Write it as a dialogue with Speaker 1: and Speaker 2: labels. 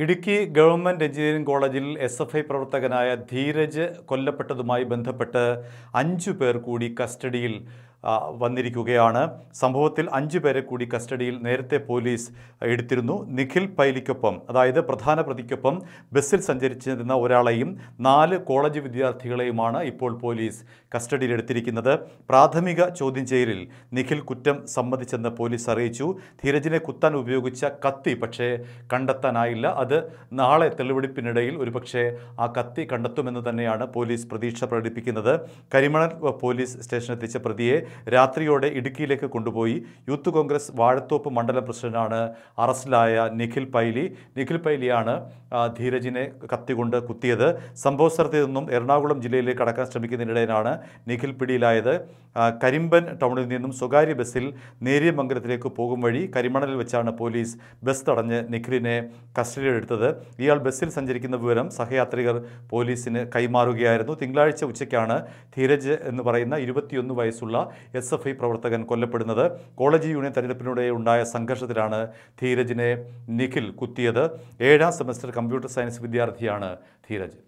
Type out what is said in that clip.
Speaker 1: Idukki government engineering കോളേജിൽ S F I പ്രവർത്തകനായ ധീരജ് കൊല്ലപ്പെട്ടതുമായി ബന്ധപ്പെട്ട് അഞ്ചു പേർ കൂടി കസ്റ്റഡിയിൽ വന്നിരിക്കുകയാണ് സംഭവത്തിൽ അഞ്ചു പേരെ കൂടി കസ്റ്റഡിയിൽ നേരത്തെ പോലീസ് എടുത്തിരുന്നു നിഖിൽ പൈലിക്കൊപ്പം അതായത് പ്രധാന പ്രതിക്കൊപ്പം ബസ്സിൽ സഞ്ചരിച്ചിരുന്ന ഒരാളെയും നാല് കോളേജ് വിദ്യാർത്ഥികളെയുമാണ് ഇപ്പോൾ പോലീസ് കസ്റ്റഡിയിലെടുത്തിരിക്കുന്നത് പ്രാഥമിക ചോദ്യം ചെയ്യലിൽ നിഖിൽ കുറ്റം സമ്മതിച്ചെന്ന് പോലീസ് അറിയിച്ചു ധീരജിനെ കുത്താൻ ഉപയോഗിച്ച കത്തി പക്ഷേ കണ്ടെത്താനായില്ല അത് നാളെ തെളിവെടുപ്പിനിടയിൽ ഒരുപക്ഷെ ആ കത്തി കണ്ടെത്തുമെന്ന് തന്നെയാണ് പോലീസ് പ്രതീക്ഷ പ്രകടിപ്പിക്കുന്നത് കരിമണൽ പോലീസ് സ്റ്റേഷനെത്തിച്ച പ്രതിയെ രാത്രിയോടെ ഇടുക്കിയിലേക്ക് കൊണ്ടുപോയി യൂത്ത് കോൺഗ്രസ് വാഴത്തോപ്പ് മണ്ഡല പ്രസിഡന്റാണ് അറസ്റ്റിലായ നിഖിൽ പൈലി നിഖിൽ പൈലിയാണ് ധീരജിനെ കത്തികൊണ്ട് കുത്തിയത് സംഭവ സ്ഥലത്ത് നിന്നും എറണാകുളം ജില്ലയിലേക്ക് കടക്കാൻ ശ്രമിക്കുന്നതിനിടയിലാണ് നിഖിൽ പിടിയിലായത് കരിമ്പൻ ടൗണിൽ നിന്നും സ്വകാര്യ ബസ്സിൽ നേരിയമംഗലത്തിലേക്ക് പോകും വഴി കരിമണലിൽ വെച്ചാണ് പോലീസ് ബസ് തടഞ്ഞ് നിഖിലിനെ കസ്റ്റഡിയിലെടുത്തത് ഇയാൾ ബസ്സിൽ സഞ്ചരിക്കുന്ന വിവരം സഹയാത്രികർ പോലീസിന് കൈമാറുകയായിരുന്നു തിങ്കളാഴ്ച ഉച്ചയ്ക്കാണ് ധീരജ് എന്ന് പറയുന്ന ഇരുപത്തിയൊന്ന് വയസ്സുള്ള എസ് എഫ് ഐ പ്രവർത്തകൻ കൊല്ലപ്പെടുന്നത് കോളേജ് യൂണിയൻ തെരഞ്ഞെടുപ്പിലൂടെ ഉണ്ടായ സംഘർഷത്തിലാണ് ധീരജിനെ നിഖിൽ കുത്തിയത്
Speaker 2: ഏഴാം സെമസ്റ്റർ കമ്പ്യൂട്ടർ സയൻസ് വിദ്യാർത്ഥിയാണ് ധീരജ്